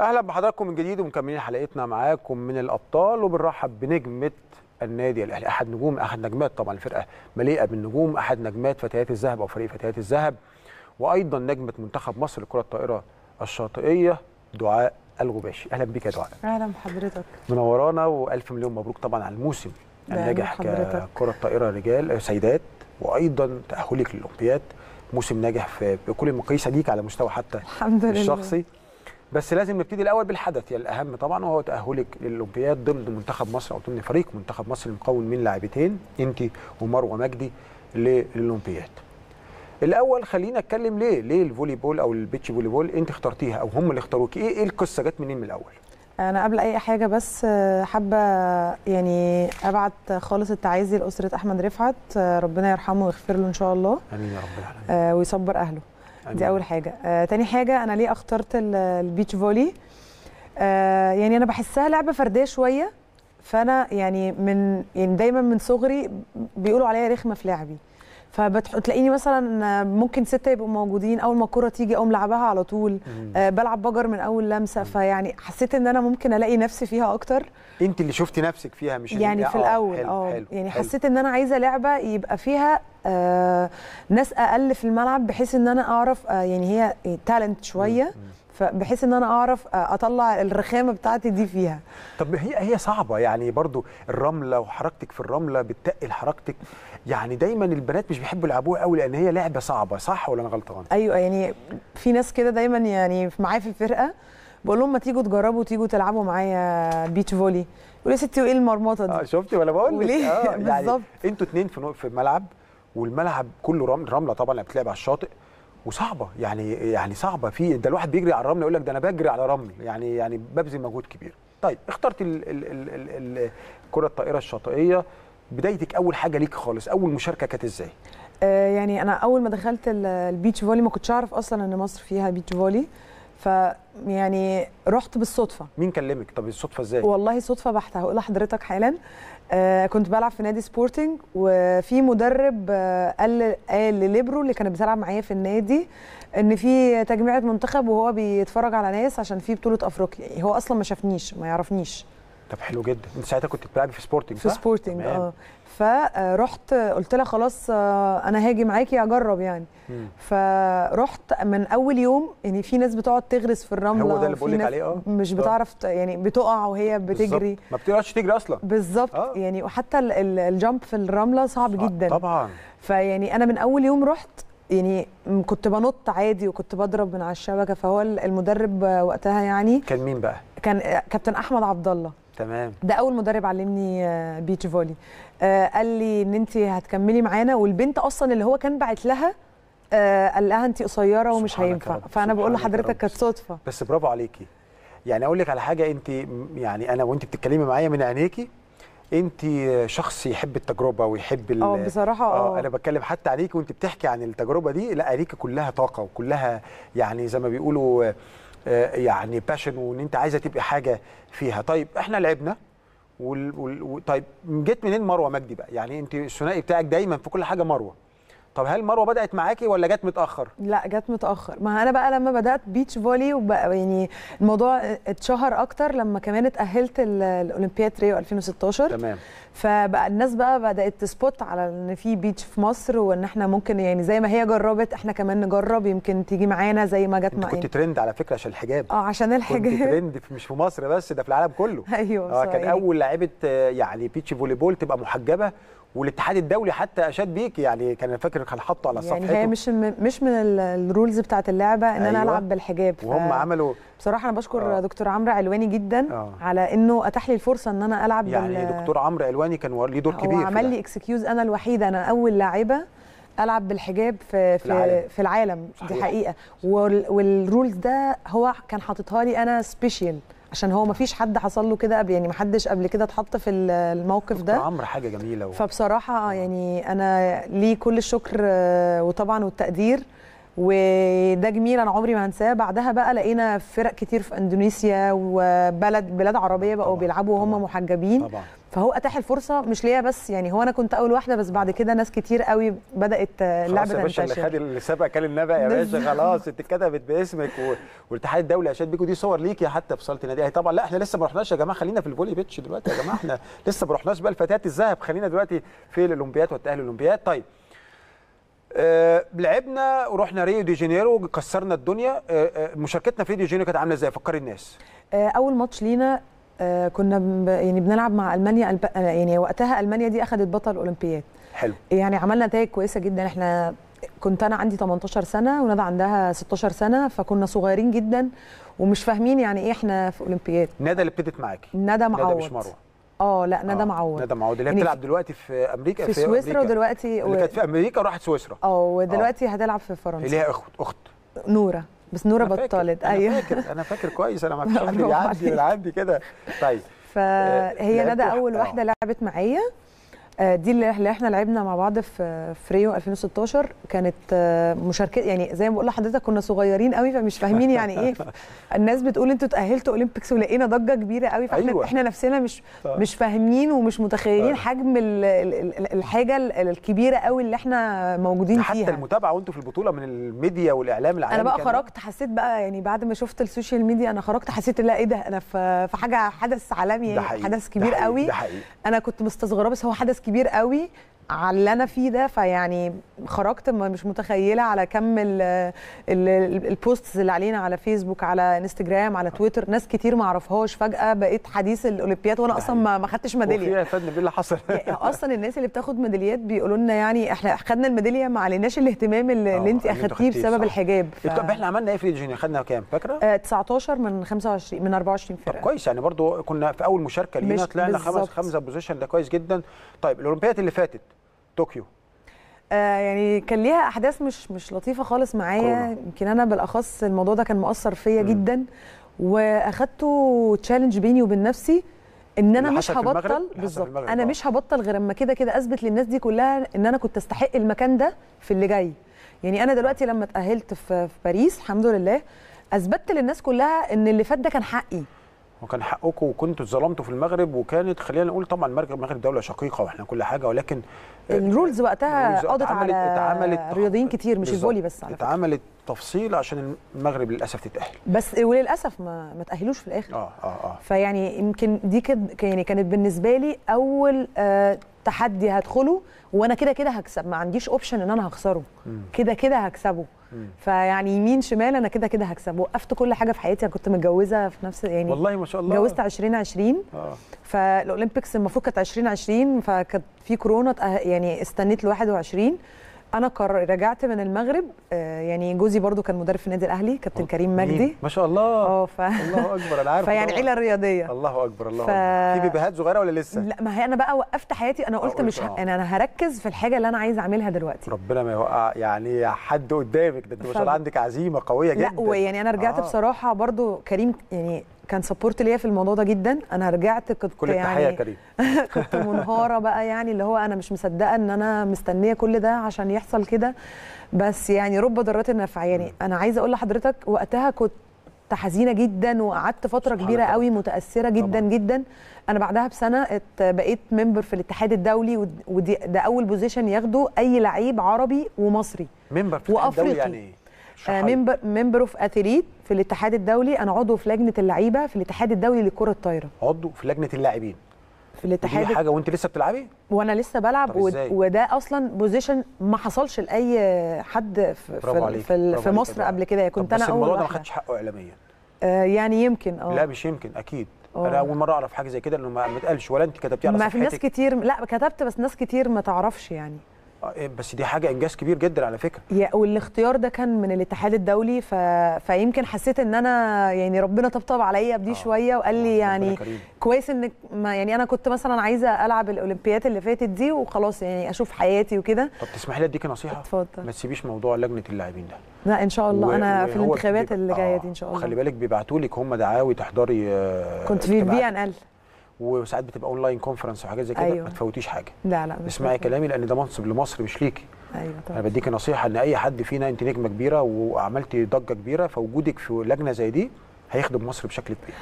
اهلا بحضراتكم من جديد ومكملين حلقتنا معاكم من الابطال وبنرحب بنجمه النادي الاهلي احد نجوم احد نجمات طبعا الفرقه مليئه بالنجوم احد نجمات فتيات الذهب او فريق فتيات الذهب وايضا نجمه منتخب مصر لكره الطائره الشاطئيه دعاء الغباشي اهلا بك يا دعاء اهلا بحضرتك منورانا والف مليون مبروك طبعا على الموسم الناجح ككره طائره رجال آه، سيدات وايضا تاهلك للاولمبياد موسم ناجح في كل المقاييس ليك على مستوى حتى الحمد لله الشخصي بس لازم نبتدي الاول بالحدث يعني الاهم طبعا وهو تاهلك للاولمبياد ضمن منتخب مصر او ضمن فريق منتخب مصر المكون من لاعبتين انت ومروه مجدي للاولمبياد الاول خلينا اتكلم ليه ليه الفولي بول او البيتش فولي بول انت اخترتيها او هم اللي اختاروك ايه ايه القصه جت منين من الاول انا قبل اي حاجه بس آه، حابه يعني ابعت خالص التعازي لاسره احمد رفعت آه، ربنا يرحمه ويغفر له ان شاء الله امين يا رب العالمين آه، ويصبر اهله دي اول حاجه آه تاني حاجه انا ليه اخترت البيتش فولي آه يعني انا بحسها لعبه فرديه شويه فانا يعني من يعني دايما من صغري بيقولوا عليا رخمه في لعبي فبتلاقيني مثلا ممكن سته يبقوا موجودين اول ما الكره تيجي اقوم لعبها على طول آه بلعب بجر من اول لمسه فيعني حسيت ان انا ممكن الاقي نفسي فيها اكتر انت اللي شفتي نفسك فيها مش يعني في آه، الاول اه يعني حلو. حسيت ان انا عايزه لعبه يبقى فيها آه ناس اقل في الملعب بحيث ان انا اعرف آه يعني هي تالنت شويه مم. فبحيث ان انا اعرف اطلع الرخامه بتاعتي دي فيها طب هي هي صعبه يعني برضو الرمله وحركتك في الرمله بتتقل حركتك يعني دايما البنات مش بيحبوا يلعبوها قوي لان هي لعبه صعبه صح ولا انا غلطان ايوه يعني في ناس كده دايما يعني معايا في الفرقه بقول لهم ما تيجوا تجربوا تيجوا تلعبوا معايا بيتش فولي يقولوا يا ستي وايه المرمطه دي؟ آه شفتي ولا بقول لك اه يعني انتوا اتنين في في والملعب كله رمل رمله طبعا بتلعب على الشاطئ وصعبه يعني يعني صعبه في ده الواحد بيجري على الرمل يقول لك ده انا بجري على رمل يعني يعني ببذل مجهود كبير طيب اخترت الكره الطائره الشاطئيه بدايتك اول حاجه ليك خالص اول مشاركه كانت ازاي آه، يعني انا اول ما دخلت البيتش فولي ما كنتش اعرف اصلا ان مصر فيها بيتش فولي فيعني رحت بالصدفه مين كلمك طب الصدفه ازاي والله صدفه بحته هقول لحضرتك حالا آه كنت بلعب في نادي سبورتنج وفي مدرب آه قال قال لليبرو اللي كانت بتلعب معايا في النادي ان في تجميعه منتخب وهو بيتفرج على ناس عشان في بطوله افريقيا يعني هو اصلا ما شافنيش ما يعرفنيش طب حلو جدا انت ساعتها كنت بتلعبي في سبورتنج في سبورتنج اه فرحت قلت لها خلاص آه، انا هاجي معاكي اجرب يعني مم. فرحت من اول يوم يعني في ناس بتقعد تغرس في الرمله هو ده اللي بقول لك عليه اه مش اه. بتعرف يعني بتقع وهي بتجري بالزبط. ما بتقعدش تجري اصلا بالظبط آه. يعني وحتى الجامب في الرمله صعب جدا طبعا فيعني انا من اول يوم رحت يعني كنت بنط عادي وكنت بضرب من على الشبكه فهو المدرب وقتها يعني كان مين بقى؟ كان آه، كابتن احمد عبد الله تمام ده اول مدرب علمني بيتش آه، فولي آه، قال لي ان انت هتكملي معانا والبنت اصلا اللي هو كان باعت لها آه، قال لها انت قصيره ومش هينفع فانا بقول لحضرتك كانت صدفه بس برافو عليكي يعني اقول لك على حاجه انت يعني انا وانت بتتكلمي معايا من عينيكي انت شخص يحب التجربه ويحب اه بصراحه اه انا بتكلم حتى عليكي وانت بتحكي عن التجربه دي لا عليكي كلها طاقه وكلها يعني زي ما بيقولوا آه، يعني باشن وان انت عايزه تبقى حاجه فيها طيب احنا لعبنا وال... وال... طيب جيت منين مروه مجدي بقى يعني انت الثنائي بتاعك دايما في كل حاجه مروه طب هل مروه بدات معاكي ولا جت متاخر لا جت متاخر ما انا بقى لما بدات بيتش فولي وبقى يعني الموضوع اتشهر اكتر لما كمان اتاهلت الاولمبياد ريو 2016 تمام فبقى الناس بقى بدات تسبوت على ان في بيتش في مصر وان احنا ممكن يعني زي ما هي جربت احنا كمان نجرب يمكن تيجي معانا زي ما جت معانا كنت ترند على فكره عشان الحجاب اه عشان الحجاب كنت ترند مش في مصر بس ده في العالم كله ايوه اه كان اول لعيبه آه، يعني بيتش فولي بول تبقى محجبه والاتحاد الدولي حتى اشاد بيك يعني كان فاكر كان حاطه على صفحته يعني هي مش مش من الرولز بتاعت اللعبه ان أيوة. انا العب بالحجاب وهم عملوا بصراحه انا بشكر آه. دكتور عمرو علواني جدا آه. على انه اتاح لي الفرصه ان انا العب يعني بال... دكتور عمرو علواني كان ليه دور كبير هو عمل لي اكسكيوز انا الوحيده انا اول لاعبه العب بالحجاب في في العالم. في العالم دي حقيقه والرولز ده هو كان حاططها لي انا سبيشال عشان هو ما فيش حد حصل له كده قبل يعني ما حدش قبل كده اتحط في الموقف ده عمرو حاجه جميله و... فبصراحه آه. يعني انا ليه كل الشكر آه، وطبعا والتقدير وده جميل انا عمري ما هنساه بعدها بقى لقينا فرق كتير في اندونيسيا وبلد بلاد عربيه بقوا بيلعبوا وهم محجبين طبعا. فهو اتاح الفرصه مش ليا بس يعني هو انا كنت اول واحده بس بعد كده ناس كتير قوي بدات آه، اللعبه تنتشر خلاص يا باشا اللي خد اللي سبق كان النبأ يا باشا خلاص اتكتبت باسمك والاتحاد الدولي اشاد بيكو دي صور ليكي حتى في صاله النادي طبعا لا احنا لسه ما رحناش يا جماعه خلينا في الفولي بيتش دلوقتي يا جماعه احنا لسه ما رحناش بقى الفتيات الذهب خلينا دلوقتي في الاولمبيات والتاهل الاولمبيات طيب أه لعبنا ورحنا ريو دي جانيرو كسرنا الدنيا آه،, أه مشاركتنا في ريو دي جانيرو كانت عامله ازاي فكر الناس آه، اول ماتش لينا آه، كنا يعني بنلعب مع المانيا آه، يعني وقتها المانيا دي اخذت بطل اولمبياد حلو يعني عملنا نتائج كويسه جدا احنا كنت انا عندي 18 سنه وندى عندها 16 سنه فكنا صغيرين جدا ومش فاهمين يعني ايه احنا في اولمبياد ندى اللي ابتدت معاكي ندى معوض ندى مش مروه اه لا ندى آه، معوض ندى معوض اللي هي يعني بتلعب دلوقتي في امريكا في, في سويسرا ودلوقتي اللي كانت في امريكا وراحت سويسرا اه ودلوقتي هتلعب في فرنسا اللي هي اخت اخت نوره بس نوره بطلت ايوه انا فاكر انا فاكر كويس انا ما فيش حد بيعدي عندي كده طيب فهي آه، ندى اول واحده آه. لعبت معايا آه، دي اللي احنا لعبنا مع بعض في فريو 2016 كانت آه، مشاركه يعني زي ما بقول لحضرتك كنا صغيرين قوي فمش فاهمين يعني ايه الناس بتقول انتوا اتاهلتوا اولمبيكس ولقينا ضجه كبيره قوي فاحنا أيوة. احنا نفسنا مش طبعا. مش فاهمين ومش متخيلين طبعا. حجم الحاجه الكبيره قوي اللي احنا موجودين حتى فيها حتى المتابعه وانتوا في البطوله من الميديا والاعلام العالمي انا بقى خرجت حسيت بقى يعني بعد ما شفت السوشيال ميديا انا خرجت حسيت لا ايه ده انا في حاجه حدث عالمي يعني حدث كبير ده حقيقي. قوي ده حقيقي. انا كنت مستصغره بس هو حدث كبير قوي على اللي انا فيه ده فيعني خرجت مش متخيله على كم البوستس اللي علينا على فيسبوك على انستجرام على تويتر ناس كتير ما اعرفهاش فجاه بقيت حديث الاولمبياد وانا اصلا ما يعني خدتش ميداليه يا فندم ايه اللي حصل اصلا الناس اللي بتاخد ميداليات بيقولوا لنا يعني احنا خدنا الميداليه ما عليناش الاهتمام آه، اللي, انت اخدتيه بسبب صح. الحجاب إيه، ف... طب احنا عملنا ايه في الجونيور خدنا كام فاكره آه 19 من 25 من 24 فرقه طب كويس يعني برضو كنا في اول مشاركه لينا طلعنا خمس خمسه بوزيشن ده كويس جدا طيب الاولمبياد اللي فاتت طوكيو آه يعني كان ليها احداث مش مش لطيفه خالص معايا يمكن انا بالاخص الموضوع ده كان مؤثر فيا جدا واخدته تشالنج بيني وبين نفسي ان انا مش هبطل بالظبط انا آه. مش هبطل غير اما كده كده اثبت للناس دي كلها ان انا كنت استحق المكان ده في اللي جاي يعني انا دلوقتي لما اتاهلت في باريس الحمد لله اثبتت للناس كلها ان اللي فات ده كان حقي وكان حقكم وكنتوا اتظلمتوا في المغرب وكانت خلينا نقول طبعا المغرب دوله شقيقه واحنا كل حاجه ولكن الرولز وقتها قضت على اتعملت رياضيين كتير مش الفولي بس على اتعملت تفصيل عشان المغرب للاسف تتاهل بس وللاسف ما ما تاهلوش في الاخر اه اه اه فيعني يمكن دي كانت يعني كانت بالنسبه لي اول آه تحدي هدخله وانا كده كده هكسب ما عنديش اوبشن ان انا هخسره كده كده هكسبه فيعني يمين شمال انا كده كده هكسب وقفت كل حاجه في حياتي انا كنت متجوزه في نفس يعني والله ما شاء الله اتجوزت 2020 اه فالاولمبيكس المفروض كانت 2020 فكانت في كورونا يعني استنيت ل 21 انا قرر رجعت من المغرب آه، يعني جوزي برضو كان مدرب في النادي الاهلي كابتن كريم مجدي ما شاء الله اه ف... الله اكبر انا عارف فيعني عيله رياضيه الله اكبر الله ف... اكبر في بيبيهات صغيره ولا لسه لا ما هي انا بقى وقفت حياتي انا قلت مش ه... انا آه. يعني انا هركز في الحاجه اللي انا عايز اعملها دلوقتي ربنا ما يوقع يعني حد قدامك ده انت ما شاء الله عندك عزيمه قويه جدا لا ويعني انا رجعت آه. بصراحه برضو كريم يعني كان سبورت ليا في الموضوع ده جدا انا رجعت كنت كل التحيه يعني كريم كنت منهاره بقى يعني اللي هو انا مش مصدقه ان انا مستنيه كل ده عشان يحصل كده بس يعني رب ضرات النفع يعني انا عايزه اقول لحضرتك وقتها كنت حزينه جدا وقعدت فتره كبيره طبعا. قوي متاثره جدا طبعا. جدا انا بعدها بسنه بقيت ممبر في الاتحاد الدولي وده اول بوزيشن ياخده اي لعيب عربي ومصري ممبر في الاتحاد الدولي يعني ممبر ممبر اوف اثليت في الاتحاد الدولي انا عضو في لجنه اللعيبه في الاتحاد الدولي لكره الطايره عضو في لجنه اللاعبين في الاتحاد دي حاجه وانت لسه بتلعبي وانا لسه بلعب و... وده اصلا بوزيشن ما حصلش لاي حد في في, في, في مصر قبل كده كنت انا اول الموضوع ده ما خدش حقه اعلاميا آه يعني يمكن اه لا مش يمكن اكيد أوه. انا اول مره اعرف حاجه زي كده انه ما اتقالش ولا انت كتبتيه على ما في ناس كتير لا كتبت بس ناس كتير ما تعرفش يعني آه، إيه، بس دي حاجه انجاز كبير جدا على فكره يا والاختيار ده كان من الاتحاد الدولي ف... فيمكن حسيت ان انا يعني ربنا طبطب عليا بدي آه. شويه وقال لي يعني كويس انك ما يعني انا كنت مثلا عايزه العب الاولمبيات اللي فاتت دي وخلاص يعني اشوف حياتي وكده طب تسمح لي اديك نصيحه اتفضل ما تسيبيش موضوع لجنه اللاعبين ده لا ان شاء الله و... انا في الانتخابات اللي جايه دي ان آه، شاء الله خلي بالك بيبعتوا لك هم دعاوي تحضري آه، كنت في البي ان ال وساعات بتبقى اونلاين كونفرنس وحاجات زي كده أيوة. ما تفوتيش حاجه لا لا اسمعي كلامي لان ده منصب لمصر مش ليكي ايوه طبعا انا بديكي نصيحه ان اي حد فينا انت نجمه كبيره وعملتي ضجه كبيره فوجودك في لجنه زي دي هيخدم مصر بشكل كبير